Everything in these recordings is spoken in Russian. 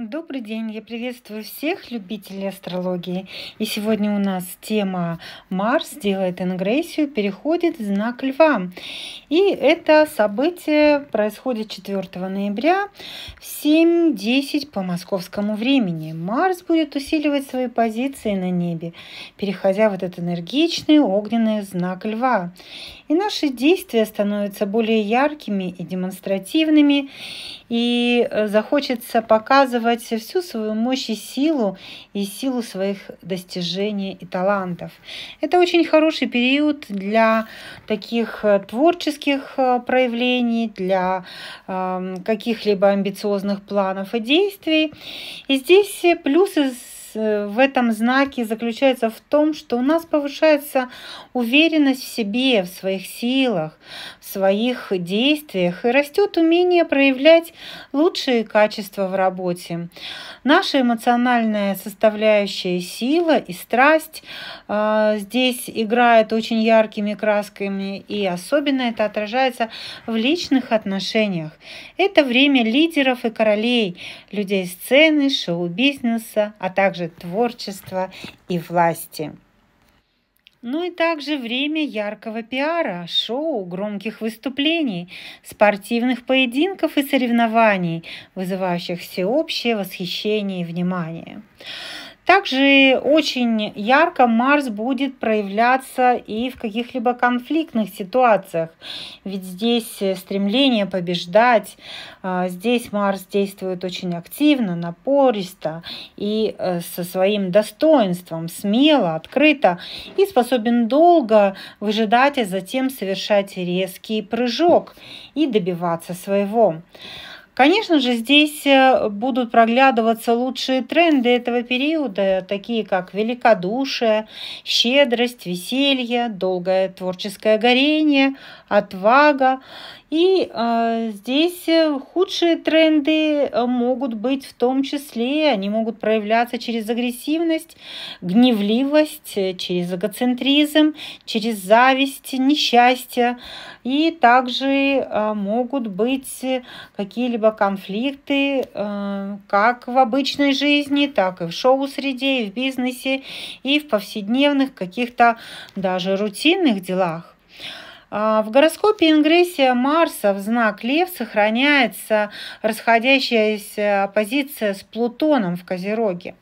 Добрый день, я приветствую всех любителей астрологии. И сегодня у нас тема Марс делает ингрессию, переходит в знак Льва. И это событие происходит 4 ноября в 7.10 по московскому времени. Марс будет усиливать свои позиции на небе, переходя в этот энергичный огненный знак Льва. И наши действия становятся более яркими и демонстративными, и э, захочется показывать развивать всю свою мощь и силу, и силу своих достижений и талантов. Это очень хороший период для таких э, творческих э, проявлений, для эм, каких-либо амбициозных планов и действий. И здесь э, плюсы Э, в этом знаке заключается в том, что у нас повышается уверенность в себе, в своих силах, в своих действиях и растет умение проявлять лучшие качества в работе. Наша эмоциональная составляющая сила и страсть э, здесь играет очень яркими красками и особенно это отражается в личных отношениях. Это время лидеров и королей, людей сцены, шоу-бизнеса, а также творчества и власти. Ну и также время яркого пиара, шоу, громких выступлений, спортивных поединков и соревнований, вызывающих всеобщее восхищение и внимание. Также очень ярко Марс будет проявляться и в каких-либо конфликтных ситуациях, ведь здесь э, стремление побеждать, а, здесь Марс действует очень активно, напористо и э, со своим достоинством, смело, открыто, и способен долго выжидать, а затем совершать резкий прыжок и добиваться своего. Конечно же, здесь э, будут проглядываться лучшие тренды этого периода, такие как великодушие, щедрость, веселье, долгое творческое горение, отвага. И э, здесь э, худшие тренды э, могут быть в том числе, они могут проявляться через агрессивность, гневливость, э, через эгоцентризм, через зависть, несчастье. И также э, могут быть какие-либо конфликты э, как в обычной жизни, так и в шоу-среде, и в бизнесе, и в повседневных каких-то даже рутинных делах. А, в гороскопе ингрессия Марса в знак Лев сохраняется расходящаяся позиция с Плутоном в Козероге.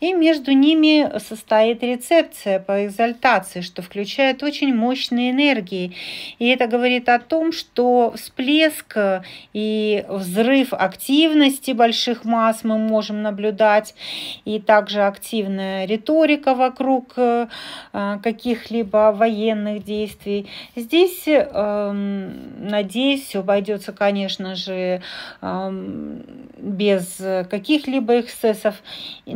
И между ними состоит рецепция по экзальтации, что включает очень мощные энергии. И это говорит о том, что всплеск э, и взрыв активности больших масс мы можем наблюдать, и также активная риторика вокруг э, э, каких-либо военных действий. Здесь, эм, надеюсь, все обойдется, конечно же, эм, без каких-либо эксцессов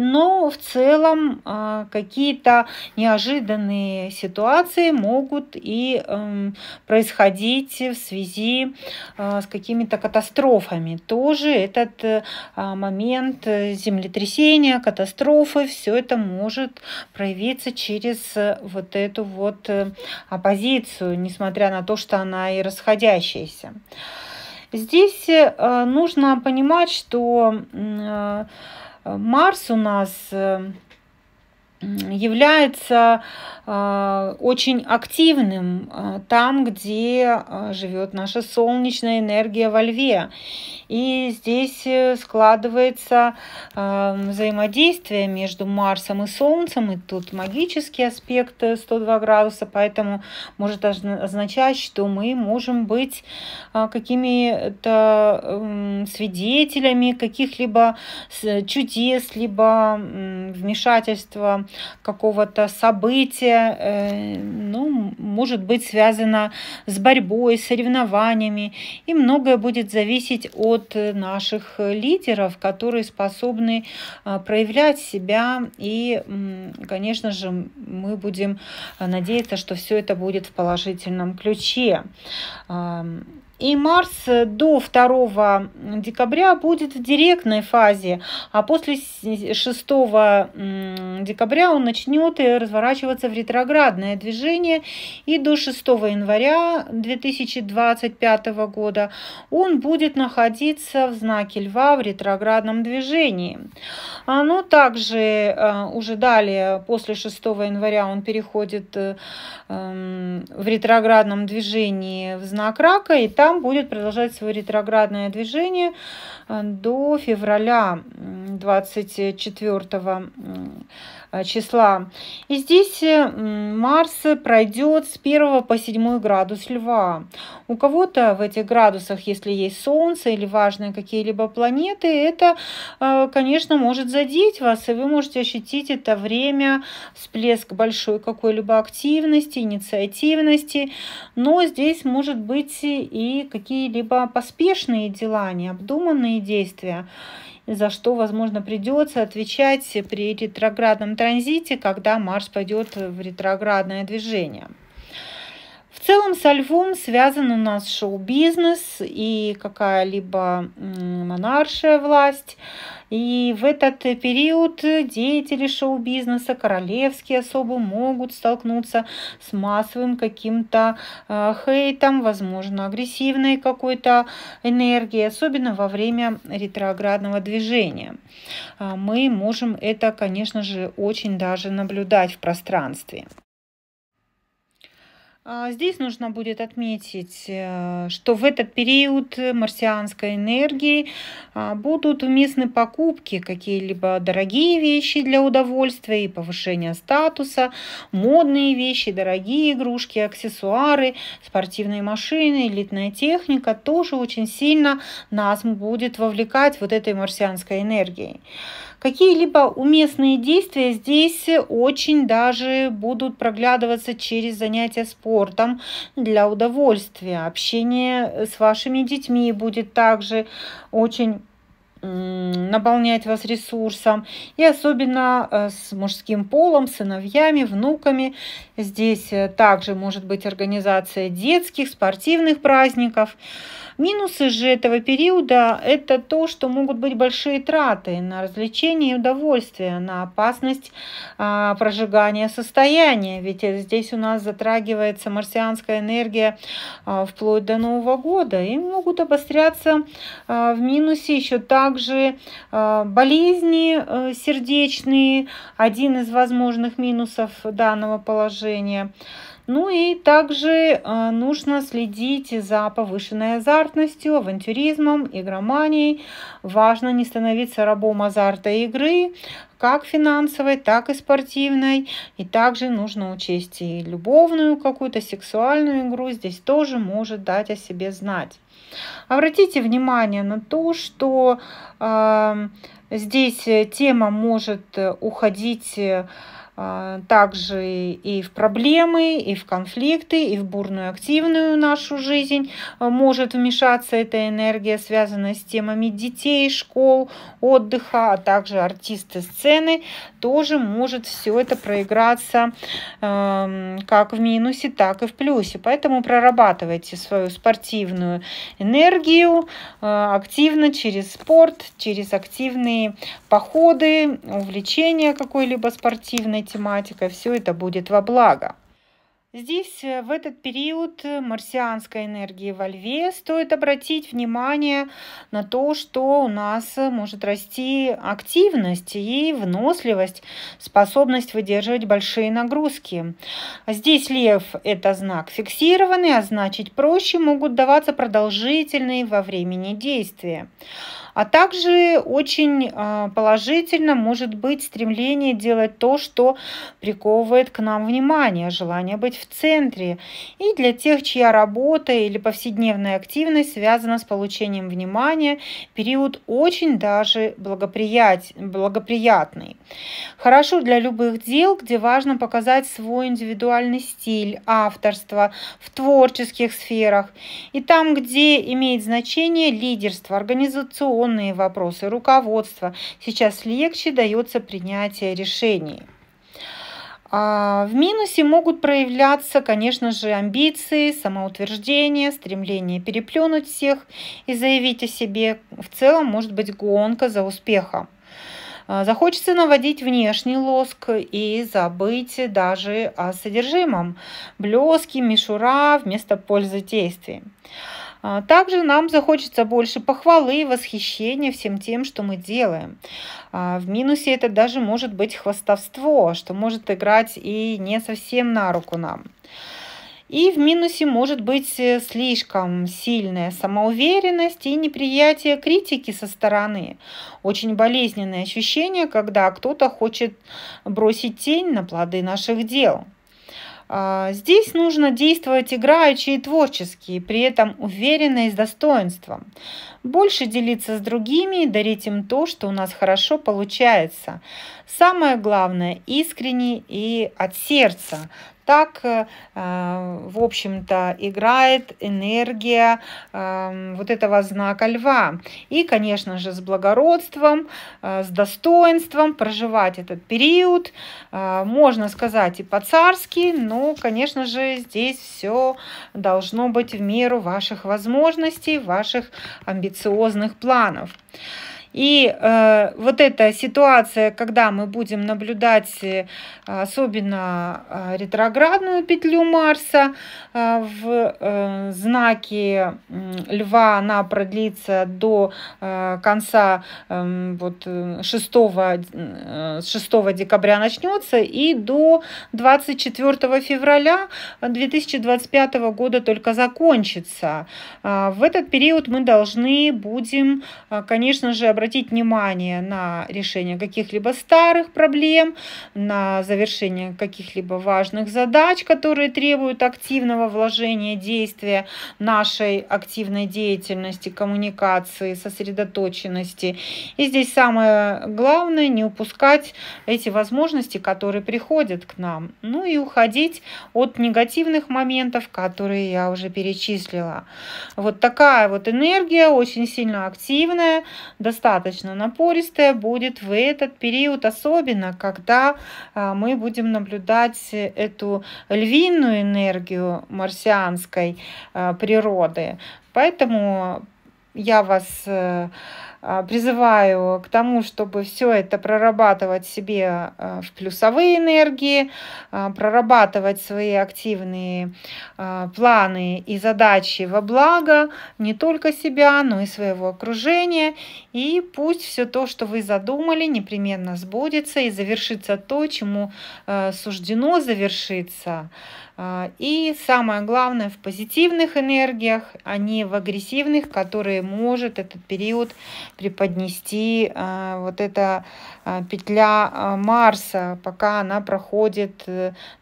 но в целом а, какие-то неожиданные ситуации могут и эм, происходить в связи а, с какими-то катастрофами. Тоже этот э, а, момент э, землетрясения, катастрофы, все это может проявиться через э, вот эту вот оппозицию, несмотря на то, что она и расходящаяся. Здесь нужно понимать, что Марс у нас э, является э, очень активным э, там, где э, живет наша солнечная энергия во льве. И здесь складывается взаимодействие между Марсом и Солнцем, и тут магический аспект 102 градуса, поэтому может означать, что мы можем быть какими-то свидетелями каких-либо чудес, либо вмешательства какого-то события, э, ну, может быть связано с борьбой, соревнованиями. И многое будет зависеть от наших лидеров, которые способны а, проявлять себя. И, конечно же, мы будем а, надеяться, что все это будет в положительном ключе и Марс до 2 декабря будет в директной фазе, а после 6 декабря он начнет разворачиваться в ретроградное движение, и до 6 января 2025 года он будет находиться в знаке Льва в ретроградном движении. А, Но ну, также а, уже далее, после 6 января, он переходит э, эм, в ретроградном движении в знак Рака, и там там будет продолжать свое ретроградное движение э, до февраля 24 э, числа. И здесь э, Марс пройдет с 1 по 7 градус Льва. У кого-то в этих градусах, если есть Солнце или важные какие-либо планеты, это, конечно, может задеть вас, и вы можете ощутить это время, всплеск большой какой-либо активности, инициативности, но здесь может быть и какие-либо поспешные дела, необдуманные действия, за что, возможно, придется отвечать при ретроградном транзите, когда Марс пойдет в ретроградное движение. В целом со львом связан у нас шоу-бизнес и какая-либо монаршая власть. И в этот период деятели шоу-бизнеса, королевские особо могут столкнуться с массовым каким-то э, хейтом, возможно, агрессивной какой-то энергией, особенно во время ретроградного движения. А мы можем это, конечно же, очень даже наблюдать в пространстве. А, здесь нужно будет отметить, э, что в этот период марсианской энергии а, будут уместны покупки, какие-либо дорогие вещи для удовольствия и повышения статуса, модные вещи, дорогие игрушки, аксессуары, спортивные машины, элитная техника тоже очень сильно нас будет вовлекать вот этой марсианской энергией. Какие-либо уместные действия здесь очень даже будут проглядываться через занятия спортом для удовольствия. Общение э, с вашими детьми будет также очень наполнять вас ресурсом. И особенно э, с мужским полом, сыновьями, внуками. Здесь э, также может быть организация детских, спортивных праздников. Минусы же этого периода – это то, что могут быть большие траты на развлечения и удовольствие, на опасность а, прожигания состояния. Ведь здесь у нас затрагивается марсианская энергия а, вплоть до Нового года. И могут обостряться а, в минусе еще также а, болезни а, сердечные, один из возможных минусов данного положения. Ну и также а, нужно следить за повышенной азартностью, авантюризмом, игроманией. Важно не становиться рабом азарта игры, как финансовой, так и спортивной. И также нужно учесть и любовную какую-то сексуальную игру. Здесь тоже может дать о себе знать. Обратите внимание на то, что э, здесь тема может э, уходить э, а, также и в проблемы, и в конфликты, и в бурную активную нашу жизнь а, может вмешаться эта энергия, связанная с темами детей, школ, отдыха, а также артисты сцены, тоже может все это проиграться эм, как в минусе, так и в плюсе. Поэтому прорабатывайте свою спортивную энергию э, активно через спорт, через активные походы, увлечения какой-либо спортивной социальной тематикой, все это будет во благо. Здесь э, в этот период э, марсианской энергии во льве стоит обратить внимание на то, что у нас э, может расти активность и выносливость, способность выдерживать большие нагрузки. Здесь лев – это знак фиксированный, а значит проще могут даваться продолжительные во времени действия. А также очень а, положительно может быть стремление делать то, что приковывает к нам внимание, желание быть в центре. И для тех, чья работа или повседневная активность связана с получением внимания, период очень даже благоприят... благоприятный. Хорошо для любых дел, где важно показать свой индивидуальный стиль авторства в творческих сферах и там, где имеет значение лидерство, организационное организационные вопросы, руководство. Сейчас легче дается принятие решений. А, в минусе могут проявляться, конечно же, амбиции, самоутверждение, стремление переплюнуть всех и заявить о себе. В целом может быть гонка за успехом. А, захочется наводить внешний лоск и забыть даже о содержимом. Блески, мишура вместо пользы действий. А также нам захочется больше похвалы и восхищения всем тем, что мы делаем. А в минусе это даже может быть хвастовство, что может играть и не совсем на руку нам. И в минусе может быть э, слишком сильная самоуверенность и неприятие критики со стороны. Очень болезненное ощущение, когда кто-то хочет бросить тень на плоды наших дел. А, здесь нужно действовать играючи и творчески, и при этом уверенно и с достоинством. Больше делиться с другими и дарить им то, что у нас хорошо получается. Самое главное – искренне и от сердца так, э, э, в общем-то, играет энергия э, вот этого знака льва. И, конечно же, с благородством, с достоинством проживать этот период. Можно сказать и по-царски, но, конечно же, здесь все должно быть в меру ваших возможностей, ваших амбициозных планов. И э, вот эта ситуация, когда мы будем наблюдать э, особенно э, ретроградную петлю Марса э, в э, знаке Льва, она продлится до э, конца эм, э, вот, 6, э, 6 декабря начнется и до 24 февраля 2025 года только закончится. Э, в этот период мы должны будем, э, конечно же, обращаться обратить внимание на решение каких-либо старых проблем, на завершение каких-либо важных задач, которые требуют активного вложения действия нашей активной деятельности, коммуникации, сосредоточенности. И здесь самое главное не упускать эти возможности, которые приходят к нам. Ну и уходить от негативных моментов, которые я уже перечислила. Вот такая вот энергия, очень сильно активная, достаточно достаточно напористая будет в этот период, особенно когда а, мы будем наблюдать эту львиную энергию марсианской а, природы. Поэтому я вас э, а, призываю к тому, чтобы все это прорабатывать себе а, в плюсовые энергии, а, прорабатывать свои активные планы и задачи во благо не только себя, но и своего окружения. И пусть все то, что вы задумали, непременно сбудется и завершится то, чему суждено завершиться. И самое главное, в позитивных энергиях, а не в агрессивных, которые может этот период преподнести э, вот эта э, петля э, Марса, пока она проходит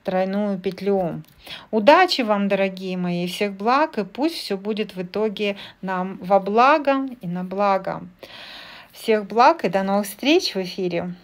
тройную петлю. Удачи вам, дорогие мои, всех благ, и пусть все будет в итоге нам во благо и на благо. Всех благ и до новых встреч в эфире.